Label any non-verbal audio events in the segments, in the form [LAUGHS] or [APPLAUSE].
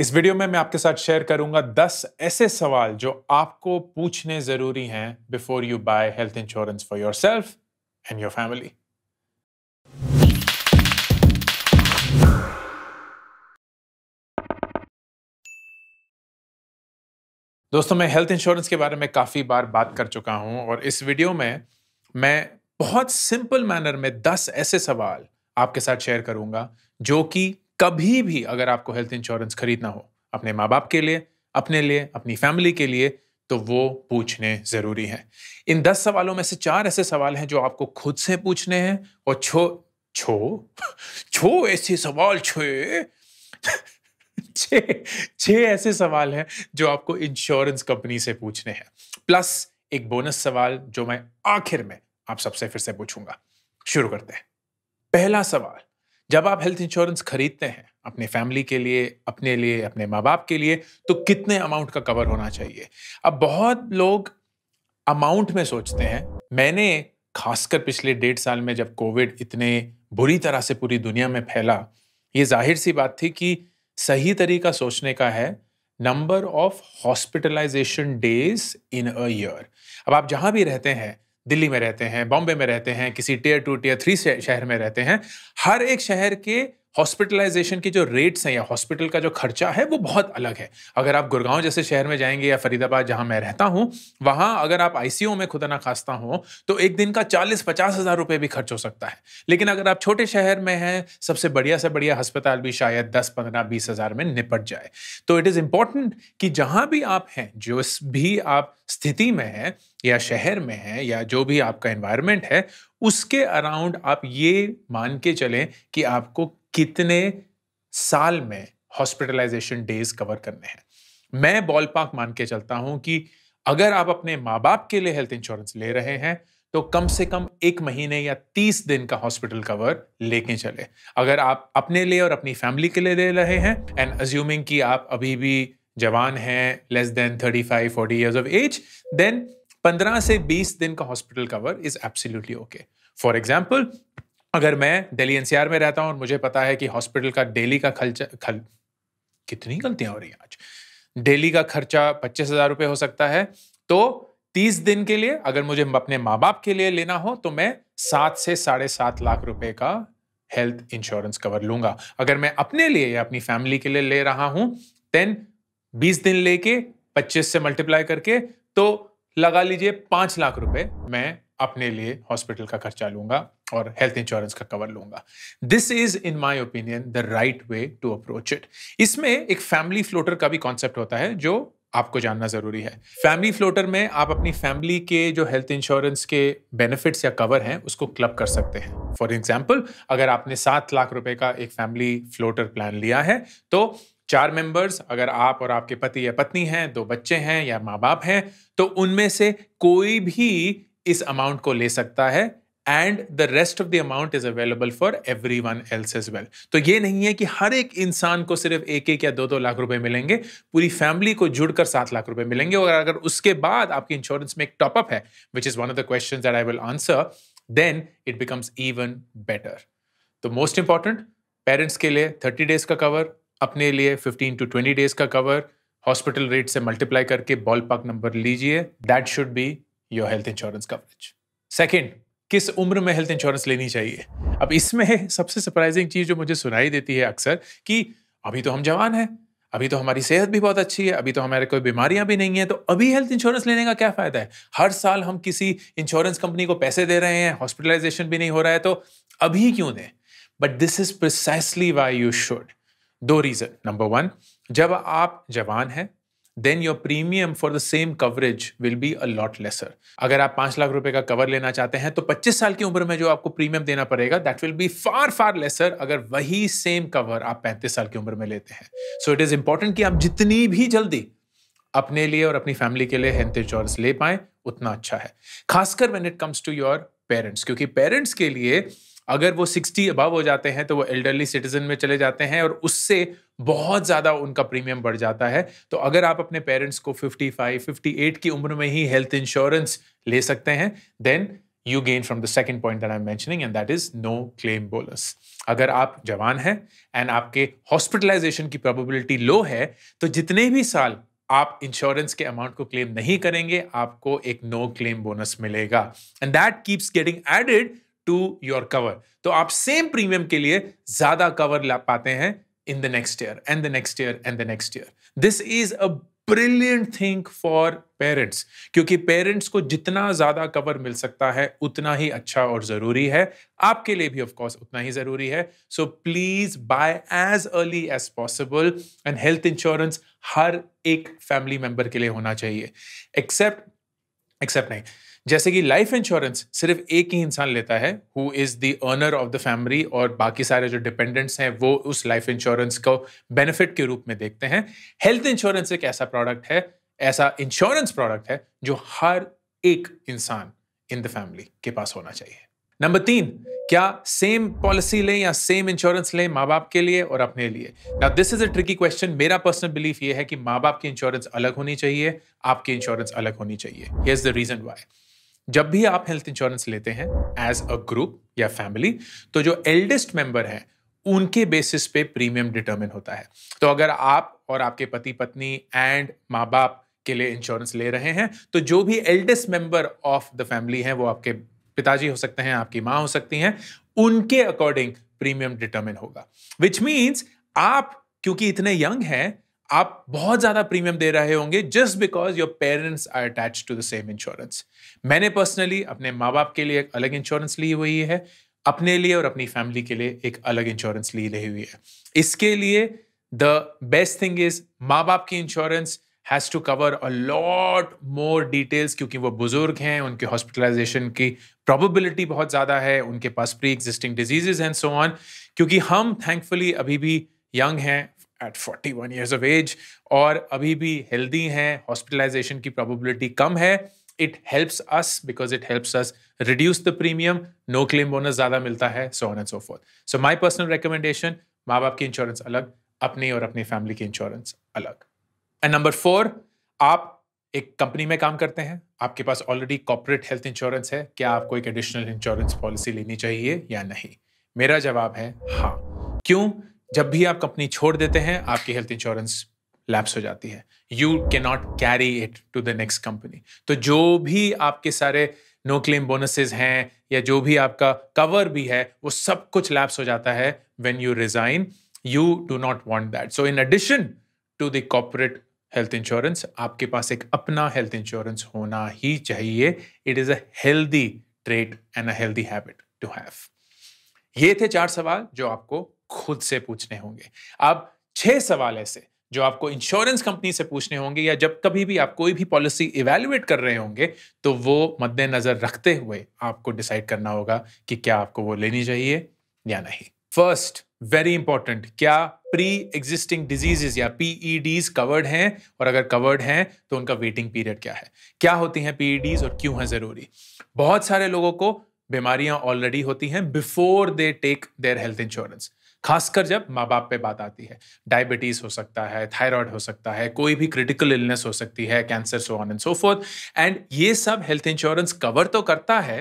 इस वीडियो में मैं आपके साथ शेयर करूंगा 10 ऐसे सवाल जो आपको पूछने जरूरी हैं before you buy health insurance for yourself and your family दोस्तों मैं हेल्थ इंश्योरेंस के बारे में काफ़ी बार बात कर चुका हूं और इस वीडियो में मैं बहुत सिंपल मैनर में 10 ऐसे सवाल आपके साथ शेयर करूंगा जो कि कभी भी अगर आपको हेल्थ इंश्योरेंस खरीदना हो अपने माँ बाप के लिए अपने लिए अपनी फैमिली के लिए तो वो पूछने ज़रूरी हैं इन दस सवालों में से चार ऐसे सवाल हैं जो आपको खुद से पूछने हैं और छो छो [LAUGHS] छो ऐसे सवाल छे [LAUGHS] छः ऐसे सवाल हैं जो आपको इंश्योरेंस कंपनी से पूछने हैं प्लस एक बोनस सवाल जो मैं आखिर में आप सबसे फिर से पूछूंगा शुरू करते हैं पहला सवाल जब आप हेल्थ इंश्योरेंस खरीदते हैं अपने फैमिली के लिए अपने लिए अपने माँ बाप के लिए तो कितने अमाउंट का कवर होना चाहिए अब बहुत लोग अमाउंट में सोचते हैं मैंने खासकर पिछले डेढ़ साल में जब कोविड इतने बुरी तरह से पूरी दुनिया में फैला ये जाहिर सी बात थी कि सही तरीका सोचने का है number of hospitalisation days in a year अब आप जहाँ भी रहते हैं दिल्ली में रहते हैं बॉम्बे में रहते हैं किसी टीयर टू टीयर थ्री शहर में रहते हैं हर एक शहर के हॉस्पिटलाइजेशन की जो रेट्स हैं या हॉस्पिटल का जो खर्चा है वो बहुत अलग है अगर आप गुड़गांव जैसे शहर में जाएंगे या फरीदाबाद जहां मैं रहता हूं वहां अगर आप आईसीयू में खुदा ना खास्ता हो तो एक दिन का चालीस पचास हजार रुपये भी खर्च हो सकता है लेकिन अगर आप छोटे शहर में हैं सबसे बढ़िया से बढ़िया अस्पताल भी शायद दस पंद्रह बीस हजार में निपट जाए तो इट इज़ इम्पॉर्टेंट कि जहां भी आप हैं जो भी आप स्थिति में हैं या शहर में है या जो भी आपका एनवायरनमेंट है उसके अराउंड आप ये मान के चलें कि आपको कितने साल में हॉस्पिटलाइजेशन डेज कवर करने हैं मैं बॉल पार्क मान के चलता हूं कि अगर आप अपने माँ बाप के लिए हेल्थ इंश्योरेंस ले रहे हैं तो कम से कम एक महीने या तीस दिन का हॉस्पिटल कवर लेके चले अगर आप अपने लिए और अपनी फैमिली के लिए ले रहे हैं एंड अज्यूमिंग कि आप अभी भी जवान हैं less than thirty five forty years of age then पंद्रह से बीस दिन का hospital cover is absolutely okay for example अगर मैं दिल्ली एनसीआर में रहता हूं और मुझे पता है कि हॉस्पिटल का डेली का खर्चा खल कितनी गलतियां हो रही हैं आज डेली का खर्चा पच्चीस हजार रुपये हो सकता है तो तीस दिन के लिए अगर मुझे अपने माँ बाप के लिए लेना हो तो मैं सात से साढ़े सात लाख रुपए का हेल्थ इंश्योरेंस कवर लूंगा अगर मैं अपने लिए या अपनी फैमिली के लिए ले रहा हूं देन बीस दिन लेके पच्चीस से मल्टीप्लाई करके तो लगा लीजिए पांच लाख रुपए मैं अपने लिए हॉस्पिटल का खर्चा लूंगा और हेल्थ इंश्योरेंस का कवर लूंगा this is in my opinion the right way to approach it इसमें एक फैमिली फ्लोटर का भी कॉन्सेप्ट होता है जो आपको जानना ज़रूरी है फैमिली फ्लोटर में आप अपनी फैमिली के जो हेल्थ इंश्योरेंस के बेनिफिट्स या कवर हैं उसको क्लब कर सकते हैं फॉर एग्जाम्पल अगर आपने सात लाख रुपए का एक फैमिली फ्लोटर प्लान लिया है तो चार मेंबर्स अगर आप और आपके पति या पत्नी हैं दो बच्चे हैं या माँ बाप हैं तो उनमें से कोई भी इस अमाउंट को ले सकता है and the rest of the amount is available for everyone else as well तो ये नहीं है कि हर एक इंसान को सिर्फ एक एक या दो दो लाख रुपए मिलेंगे पूरी फैमिली को जुड़कर सात लाख रुपए मिलेंगे और अगर उसके बाद आपकी इंश्योरेंस में एक टॉपअप है which is one of the question that I will answer then it becomes even better तो मोस्ट इंपॉर्टेंट पेरेंट्स के लिए थर्टी डेज का कवर अपने लिए फिफ्टीन टू ट्वेंटी डेज का कवर हॉस्पिटल रेट से मल्टीप्लाई करके बॉल पार्क नंबर लीजिए that should be your health insurance coverage second किस उम्र में हेल्थ इंश्योरेंस लेनी चाहिए अब इसमें सबसे सरप्राइजिंग चीज़ जो मुझे सुनाई देती है अक्सर कि अभी तो हम जवान हैं अभी तो हमारी सेहत भी बहुत अच्छी है अभी तो हमारे कोई बीमारियां भी नहीं है तो अभी हेल्थ इंश्योरेंस लेने का क्या फ़ायदा है हर साल हम किसी इंश्योरेंस कंपनी को पैसे दे रहे हैं हॉस्पिटलाइजेशन भी नहीं हो रहा है तो अभी क्यों दें but this is precisely why you should दो रीज़न नंबर वन जब आप जवान हैं then your premium for the same coverage will be a lot lesser अगर आप पांच लाख रुपए का कवर लेना चाहते हैं तो पच्चीस साल की उम्र में जो आपको प्रीमियम देना पड़ेगा that will be far far lesser अगर वही सेम कवर आप पैंतीस साल की उम्र में लेते हैं सो इट इज इंपॉर्टेंट कि आप जितनी भी जल्दी अपने लिए और अपनी फैमिली के लिए हेल्थ इंश्योरेंस ले पाए उतना अच्छा है खासकर when it comes to your parents क्योंकि पेरेंट्स के लिए अगर वो सिक्सटी अबव हो जाते हैं तो वो एल्डरली सिटीजन में चले जाते हैं और उससे बहुत ज़्यादा उनका प्रीमियम बढ़ जाता है तो अगर आप अपने पेरेंट्स को फिफ्टी फाइव फिफ्टी एट की उम्र में ही हेल्थ इंश्योरेंस ले सकते हैं then you gain from the second point that I am mentioning and that is no claim bonus अगर आप जवान हैं एंड आपके हॉस्पिटलाइजेशन की प्रोबेबिलिटी लो है तो जितने भी साल आप इंश्योरेंस के अमाउंट को क्लेम नहीं करेंगे आपको एक नो क्लेम बोनस मिलेगा and that keeps getting added to your cover तो आप सेम प्रीमियम के लिए ज्यादा कवर ला पाते हैं in the next year and the next year and the next year this is a brilliant thing for parents क्योंकि पेरेंट्स को जितना ज्यादा कवर मिल सकता है उतना ही अच्छा और जरूरी है आपके लिए भी ऑफकोर्स उतना ही जरूरी है so please buy as early as possible and health insurance हर एक फैमिली मेंबर के लिए होना चाहिए एक्सेप्ट एक्सेप्ट नहीं जैसे कि लाइफ इंश्योरेंस सिर्फ एक ही इंसान लेता है who is the earner of the family और बाकी सारे जो डिपेंडेंट्स हैं वो उस लाइफ इंश्योरेंस को बेनिफिट के रूप में देखते हैं हेल्थ इंश्योरेंस एक ऐसा प्रोडक्ट है ऐसा इंश्योरेंस प्रोडक्ट है जो हर एक इंसान इन द फैमिली के पास होना चाहिए नंबर तीन क्या सेम पॉलिसी लें या सेम इंश्योरेंस लें माँ बाप के लिए और अपने लिए now this is a tricky question मेरा पर्सनल बिलीफ ये है कि माँ बाप की इंश्योरेंस अलग होनी चाहिए आपकी इंश्योरेंस अलग होनी चाहिए इज द रीजन वाई जब भी आप हेल्थ इंश्योरेंस लेते हैं एज अ ग्रुप या फैमिली तो जो एल्डेस्ट मेंबर है उनके बेसिस पे प्रीमियम डिटर्मिन होता है तो अगर आप और आपके पति पत्नी एंड माँ बाप के लिए इंश्योरेंस ले रहे हैं तो जो भी eldest member of the family है वो आपके पिताजी हो सकते हैं आपकी माँ हो सकती हैं उनके अकॉर्डिंग प्रीमियम डिटर्मिन होगा विच मीन्स आप क्योंकि इतने यंग हैं आप बहुत ज्यादा प्रीमियम दे रहे होंगे just because your parents are attach to the same insurance मैंने पर्सनली अपने माँ बाप के लिए एक अलग इंश्योरेंस ली हुई है अपने लिए और अपनी फैमिली के लिए एक अलग इंश्योरेंस ली रही हुई है इसके लिए द बेस्ट थिंग इज माँ बाप की insurance has to cover a lot more details क्योंकि वो बुजुर्ग हैं उनके हॉस्पिटलाइजेशन की प्रोबेबिलिटी बहुत ज़्यादा है उनके पास pre existing diseases and so on क्योंकि हम थैंकफुली अभी भी यंग हैं एट 41 इयर्स ऑफ एज और अभी भी हेल्दी हैं हॉस्पिटलाइजेशन की प्रोबेबिलिटी कम है it helps us because it helps us reduce the premium no claim bonus ज़्यादा मिलता है so on and so forth so my personal recommendation माँ बाप की इंश्योरेंस अलग अपनी और अपनी फैमिली की इंश्योरेंस अलग एंड नंबर फोर आप एक कंपनी में काम करते हैं आपके पास ऑलरेडी कॉपरेट हेल्थ इंश्योरेंस है क्या आपको एक एडिशनल इंश्योरेंस पॉलिसी लेनी चाहिए या नहीं मेरा जवाब है हाँ क्यों जब भी आप कंपनी छोड़ देते हैं आपकी हेल्थ इंश्योरेंस लैप्स हो जाती है you not carry it to the next company तो जो भी आपके सारे नो क्लेम बोनसेस हैं या जो भी आपका कवर भी है वो सब कुछ लैप्स हो जाता है when you resign you do not want that so in addition to the corporate health insurance आपके पास एक अपना हेल्थ इंश्योरेंस होना ही चाहिए it is a healthy trait and a healthy habit to have ये थे चार सवाल जो आपको खुद से पूछने होंगे अब छह सवाल ऐसे जो आपको इंश्योरेंस कंपनी से पूछने होंगे या जब कभी भी आप कोई भी पॉलिसी इवेल्युएट कर रहे होंगे तो वो मद्देनजर रखते हुए आपको डिसाइड करना होगा कि क्या आपको वो लेनी चाहिए या नहीं फर्स्ट वेरी इंपॉर्टेंट क्या प्री एग्जिस्टिंग डिजीजेज या पीईडीज कवर्ड e हैं और अगर कवर्ड हैं तो उनका वेटिंग पीरियड क्या है क्या होती हैं पीईडीज e और क्यों है ज़रूरी बहुत सारे लोगों को बीमारियां ऑलरेडी होती हैं before they take their health insurance खासकर जब माँ बाप पे बात आती है डायबिटीज हो सकता है थायराइड हो सकता है कोई भी क्रिटिकल इलनेस हो सकती है cancer so on and so forth एंड ये सब हेल्थ इंश्योरेंस कवर तो करता है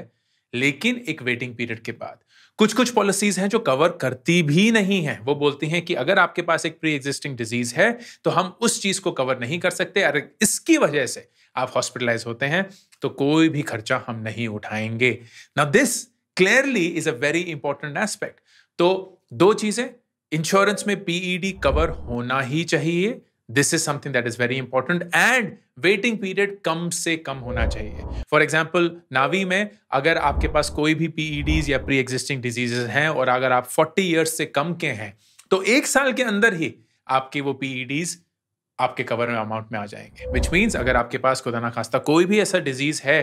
लेकिन एक वेटिंग पीरियड के बाद कुछ कुछ पॉलिसीज हैं जो कवर करती भी नहीं है वो बोलती हैं कि अगर आपके पास एक प्री एग्जिस्टिंग डिजीज है तो हम उस चीज को कवर नहीं कर सकते और इसकी वजह से आप हॉस्पिटलाइज होते हैं तो कोई भी खर्चा हम नहीं उठाएंगे ना this clearly is a very important aspect तो दो चीजें इंश्योरेंस में पीईडी कवर e होना ही चाहिए this is something that is very important and waiting period कम से कम होना चाहिए फॉर एग्जाम्पल नावी में अगर आपके पास कोई भी पीईडीज e या प्री एग्जिस्टिंग डिजीजेज हैं और अगर आप 40 ईयर्स से कम के हैं तो एक साल के अंदर ही आपके वो पीईडीज आपके कवर में अमाउंट में आ जाएंगे विच मीन्स अगर आपके पास खुदा ना खास्ता कोई भी ऐसा डिजीज है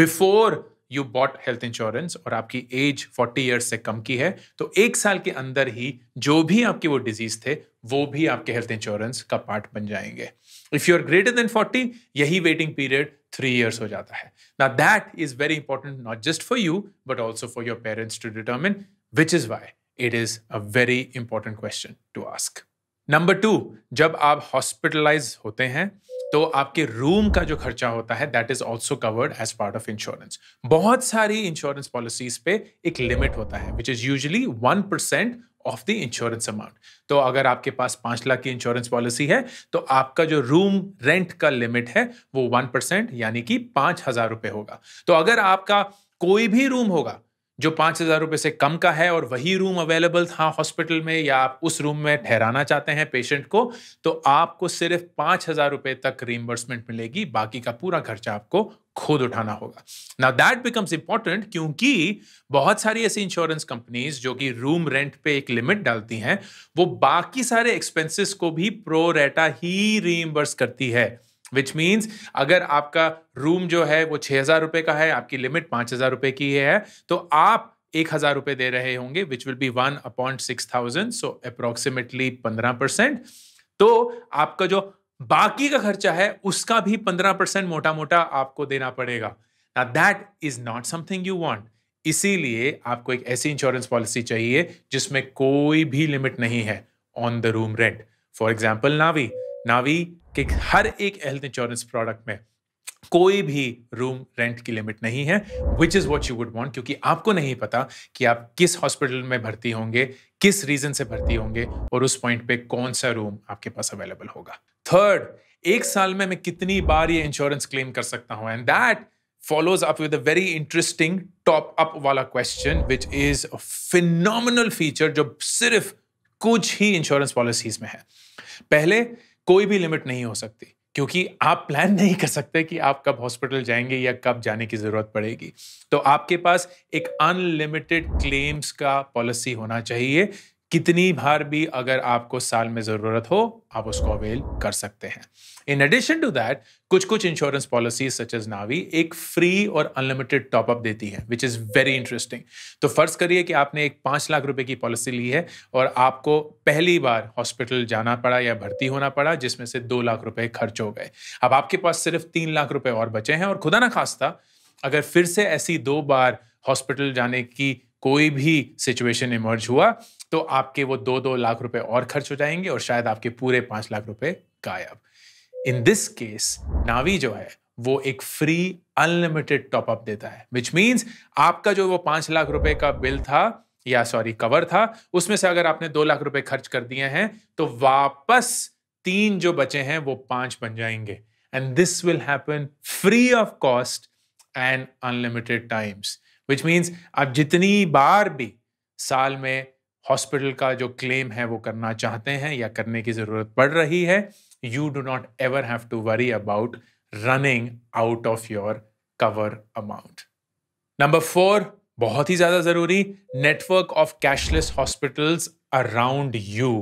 before you bought health insurance और आपकी एज 40 ईयर्स से कम की है तो एक साल के अंदर ही जो भी आपके वो डिजीज थे वो भी आपके हेल्थ इंश्योरेंस का पार्ट बन जाएंगे if you are greater than 40 यही वेटिंग पीरियड थ्री ईयर्स हो जाता है ना that is very important not just for you but also for your parents to determine which is why it is a very important question to ask number two जब आप hospitalise होते हैं तो आपके रूम का जो खर्चा होता है that is also covered as part of insurance बहुत सारी इंश्योरेंस पॉलिसीज पे एक लिमिट होता है which is usually one percent of the insurance amount तो अगर आपके पास पांच लाख की इंश्योरेंस पॉलिसी है तो आपका जो रूम रेंट का लिमिट है वो वन परसेंट यानी कि पांच हजार रुपये होगा तो अगर आपका कोई भी रूम होगा जो पाँच हज़ार रुपये से कम का है और वही रूम अवेलेबल था हॉस्पिटल में या आप उस रूम में ठहराना चाहते हैं पेशेंट को तो आपको सिर्फ पाँच हज़ार रुपये तक रीइम्बर्समेंट मिलेगी बाकी का पूरा खर्चा आपको खुद उठाना होगा नाउ दैट बिकम्स इंपॉर्टेंट क्योंकि बहुत सारी ऐसी इंश्योरेंस कंपनीज जो कि रूम रेंट पे एक लिमिट डालती हैं वो बाकी सारे एक्सपेंसेस को भी प्रो रेटा ही रिइम्बर्स करती है विच मीन्स अगर आपका रूम जो है वो छः हज़ार रुपये का है आपकी लिमिट पाँच हज़ार रुपये की है तो आप एक हज़ार रुपये दे रहे होंगे which will be one point six thousand so approximately पंद्रह परसेंट तो आपका जो बाकी का खर्चा है उसका भी पंद्रह परसेंट मोटा मोटा आपको देना पड़ेगा ना that is not something you want इसीलिए आपको एक ऐसी इंश्योरेंस पॉलिसी चाहिए जिसमें कोई भी लिमिट नहीं है on the room rent for example Navi Navi के हर एक हेल्थ इंश्योरेंस प्रोडक्ट में कोई भी रूम रेंट की लिमिट नहीं है which is what you would want क्योंकि आपको नहीं पता कि आप किस हॉस्पिटल में भर्ती होंगे किस रीजन से भर्ती होंगे और उस पॉइंट पे कौन सा रूम आपके पास अवेलेबल होगा थर्ड एक साल में मैं कितनी बार ये इंश्योरेंस क्लेम कर सकता हूं and that follows up with a very interesting top up वाला question which is a phenomenal feature जो सिर्फ कुछ ही इंश्योरेंस पॉलिसीज में है पहले कोई भी लिमिट नहीं हो सकती क्योंकि आप प्लान नहीं कर सकते कि आप कब हॉस्पिटल जाएंगे या कब जाने की ज़रूरत पड़ेगी तो आपके पास एक अनलिमिटेड क्लेम्स का पॉलिसी होना चाहिए कितनी बार भी अगर आपको साल में जरूरत हो आप उसको अवेल कर सकते हैं इन एडिशन टू दैट कुछ कुछ insurance policy such as Navi एक फ्री और अनलिमिटेड टॉपअप देती है विच इज वेरी इंटरेस्टिंग तो फर्ज करिए कि आपने एक पांच लाख रुपए की पॉलिसी ली है और आपको पहली बार हॉस्पिटल जाना पड़ा या भर्ती होना पड़ा जिसमें से दो लाख रुपए खर्च हो गए अब आपके पास सिर्फ तीन लाख रुपए और बचे हैं और खुदा ना खास्ता अगर फिर से ऐसी दो बार हॉस्पिटल जाने की कोई भी सिचुएशन इमर्ज हुआ तो आपके वो दो दो लाख रुपए और खर्च हो जाएंगे और शायद आपके पूरे पांच लाख रुपए गायब इन दिस केस नावी जो है वो एक फ्री अनलिमिटेड टॉपअप देता है विच मीन्स आपका जो वो पांच लाख रुपए का बिल था या सॉरी कवर था उसमें से अगर आपने दो लाख रुपए खर्च कर दिए हैं तो वापस तीन जो बचे हैं वो पांच बन जाएंगे and this will happen free of cost and unlimited times which means आप जितनी बार भी साल में हॉस्पिटल का जो क्लेम है वो करना चाहते हैं या करने की ज़रूरत पड़ रही है you do not ever have to worry about running out of your cover amount number four बहुत ही ज़्यादा ज़रूरी network of cashless hospitals around you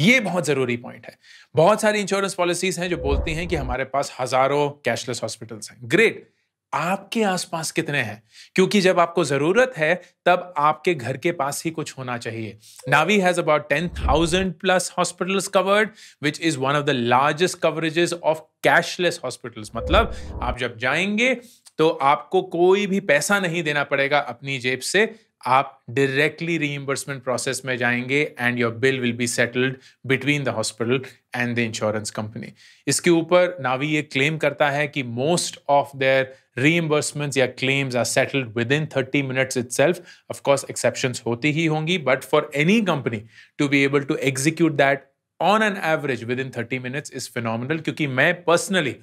ये बहुत ज़रूरी पॉइंट है बहुत सारी इंश्योरेंस पॉलिसीज हैं जो बोलती हैं कि हमारे पास हज़ारों कैशलेस हॉस्पिटल्स हैं ग्रेट आपके आसपास कितने हैं क्योंकि जब आपको जरूरत है तब आपके घर के पास ही कुछ होना चाहिए Navi has about ten thousand plus hospitals covered which is one of the largest coverages of cashless hospitals मतलब आप जब जाएंगे तो आपको कोई भी पैसा नहीं देना पड़ेगा अपनी जेब से आप डायरेक्टली रीइंबर्समेंट प्रोसेस में जाएंगे and your bill will be settled between the hospital and the insurance company इसके ऊपर नावी ये क्लेम करता है कि मोस्ट ऑफ देयर रीइंबर्समेंट्स या claims are settled within thirty minutes itself of course exception होती ही होंगी but for any company to be able to execute that on an average within thirty minutes is final क्योंकि मैं personally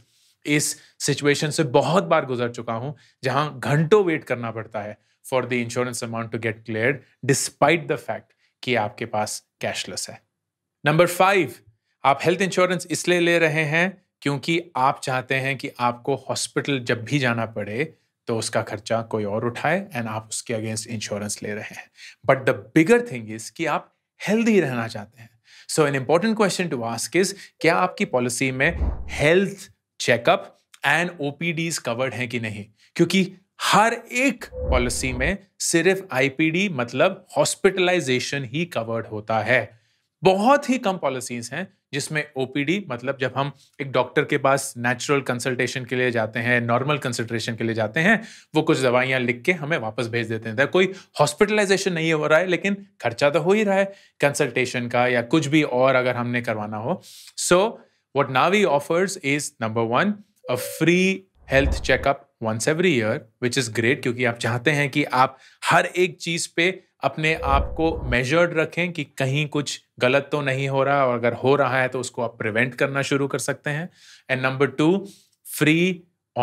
इस situation से बहुत बार गुजर चुका हूं जहां घंटों वेट करना पड़ता है for the insurance amount to get clear despite the fact कि आपके पास कैशलेस है नंबर फाइव आप हेल्थ इंश्योरेंस इसलिए ले रहे हैं क्योंकि आप चाहते हैं कि आपको हॉस्पिटल जब भी जाना पड़े तो उसका खर्चा कोई और उठाए एंड आप उसके अगेंस्ट इंश्योरेंस ले रहे हैं but the bigger thing is कि आप हेल्दी रहना चाहते हैं so an important question to ask is क्या आपकी पॉलिसी में health checkup and OPDs covered हैं कि नहीं क्योंकि हर एक पॉलिसी में सिर्फ आईपीडी मतलब हॉस्पिटलाइजेशन ही कवर्ड होता है बहुत ही कम पॉलिसीज हैं जिसमें ओपीडी मतलब जब हम एक डॉक्टर के पास नेचुरल कंसल्टेशन के लिए जाते हैं नॉर्मल कंसल्टेशन के लिए जाते हैं वो कुछ दवाइयां लिख के हमें वापस भेज देते हैं तो कोई हॉस्पिटलाइजेशन नहीं हो रहा है लेकिन खर्चा तो हो ही रहा है कंसल्टेशन का या कुछ भी और अगर हमने करवाना हो so what Navi offers is number one a free health checkup once every year which is great क्योंकि आप चाहते हैं कि आप हर एक चीज़ पे अपने आप को मेजर्ड रखें कि कहीं कुछ गलत तो नहीं हो रहा और अगर हो रहा है तो उसको आप प्रिवेंट करना शुरू कर सकते हैं and number two free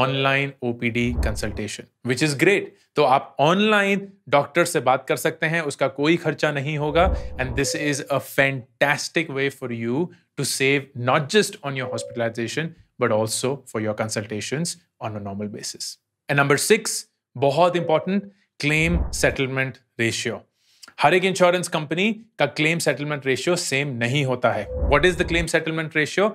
online O P D consultation which is great तो आप ऑनलाइन डॉक्टर से बात कर सकते हैं उसका कोई खर्चा नहीं होगा and this is a fantastic way for you to save not just on your hospitalization but also for your consultations on a normal basis. And number six, बहुत important claim settlement ratio. हर एक insurance company का claim settlement ratio same नहीं होता है what is the claim settlement ratio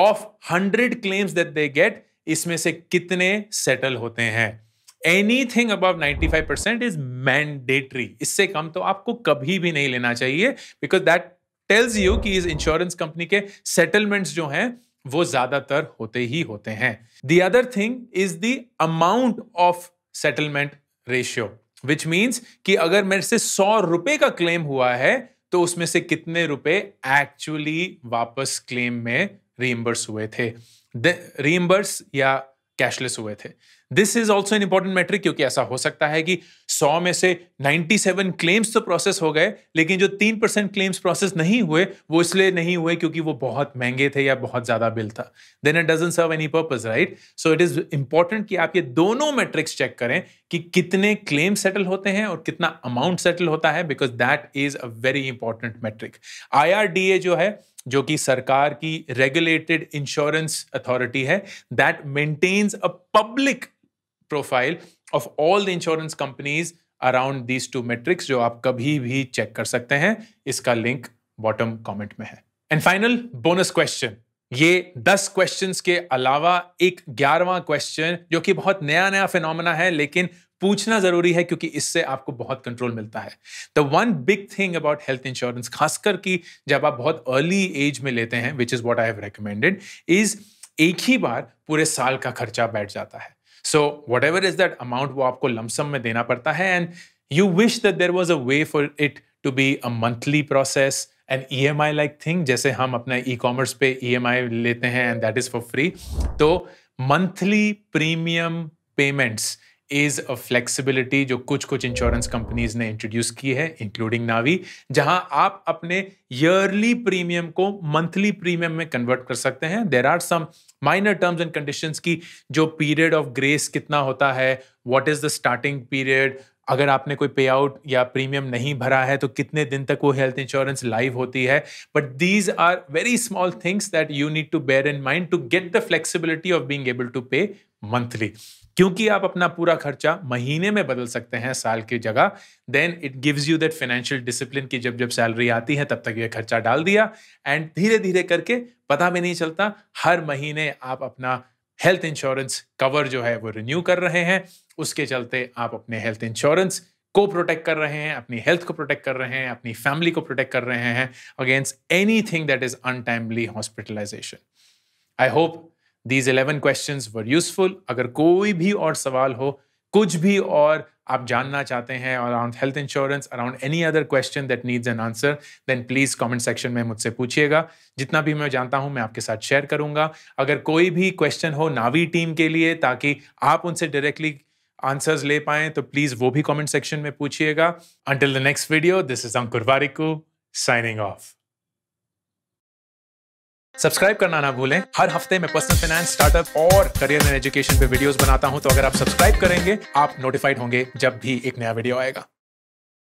of hundred claims that they get इसमें से कितने सेटल होते हैं any thing anything above five percent is mandatory इससे कम तो आपको कभी भी नहीं लेना चाहिए बिकॉज दैट टेल्स यू कि इस इंश्योरेंस कंपनी के सेटलमेंट्स जो हैं वो ज्यादातर होते ही होते हैं the other thing is the amount of settlement ratio which means कि अगर मेरे से सौ रुपए का क्लेम हुआ है तो उसमें से कितने रुपए एक्चुअली वापस क्लेम में रीएम्बर्स हुए थे रीएम्बर्स या कैशलेस हुए थे this is also an important metric क्योंकि ऐसा हो सकता है कि 100 में से 97 क्लेम्स तो प्रोसेस हो गए लेकिन जो 3 परसेंट क्लेम्स प्रोसेस नहीं हुए वो इसलिए नहीं हुए क्योंकि वो बहुत महंगे थे या बहुत ज्यादा बिल था then it doesn't serve any purpose right so it is important कि आप ये दोनों मैट्रिक्स चेक करें कि कितने क्लेम सेटल होते हैं और कितना अमाउंट सेटल होता है because that is a very important metric I जो है जो कि सरकार की रेगुलेटेड इंश्योरेंस अथॉरिटी है that maintains a public profile of all the insurance companies around these two metrics जो आप कभी भी चेक कर सकते हैं इसका लिंक बॉटम कमेंट में है एंड फाइनल बोनस क्वेश्चन ये दस क्वेश्चंस के अलावा एक ग्यारहवा क्वेश्चन जो कि बहुत नया नया फिनोमेना है लेकिन पूछना जरूरी है क्योंकि इससे आपको बहुत कंट्रोल मिलता है the one big thing about health insurance खासकर कि जब आप बहुत अर्ली एज में लेते हैं which is what I have recommended इज़ एक ही बार पूरे साल का खर्चा बैठ जाता है so whatever is that amount वो आपको लमसम में देना पड़ता है and you wish that there was a way for it to be a monthly process and E M I like thing जैसे हम अपना ई कॉमर्स पे ई एम आई लेते हैं and that is for free तो monthly premium payments is a flexibility जो कुछ कुछ इंश्योरेंस कंपनीज ने इंट्रोड्यूस की है इंक्लूडिंग नावी जहां आप अपने ईयरली प्रीमियम को मंथली प्रीमियम में कन्वर्ट कर सकते हैं there are some minor terms and conditions की जो पीरियड ऑफ ग्रेस कितना होता है what is the starting period अगर आपने कोई पे आउट या प्रीमियम नहीं भरा है तो कितने दिन तक वो हेल्थ इंश्योरेंस लाइव होती है but these are very small things that you need to bear in mind to get the flexibility of being able to pay monthly क्योंकि आप अपना पूरा खर्चा महीने में बदल सकते हैं साल की जगह then it gives you that financial discipline की जब जब सैलरी आती है तब तक ये खर्चा डाल दिया एंड धीरे धीरे करके पता भी नहीं चलता हर महीने आप अपना हेल्थ इंश्योरेंस कवर जो है वो रिन्यू कर रहे हैं उसके चलते आप अपने हेल्थ इंश्योरेंस को प्रोटेक्ट कर रहे हैं अपनी हेल्थ को प्रोटेक्ट कर रहे हैं अपनी फैमिली को प्रोटेक्ट कर रहे हैं against any thing that is untimely hospitalization I hope these eleven question were useful अगर कोई भी और सवाल हो कुछ भी और आप जानना चाहते हैं around health insurance around any other question that needs an answer then please comment section में मुझसे पूछिएगा जितना भी मैं जानता हूं मैं आपके साथ शेयर करूंगा अगर कोई भी क्वेश्चन हो नावी टीम के लिए ताकि आप उनसे डायरेक्टली आंसर्स ले पाएं तो प्लीज़ वो भी कमेंट सेक्शन में पूछिएगा until the next video this is Ankur Warikoo signing off subscribe करना ना भूलें हर हफ्ते मैं पर्सनल फाइनेंस स्टार्टअप और करियर एंड एजुकेशन पे वीडियोस बनाता हूं तो अगर आप सब्सक्राइब करेंगे आप नोटिफाइड होंगे जब भी एक नया वीडियो आएगा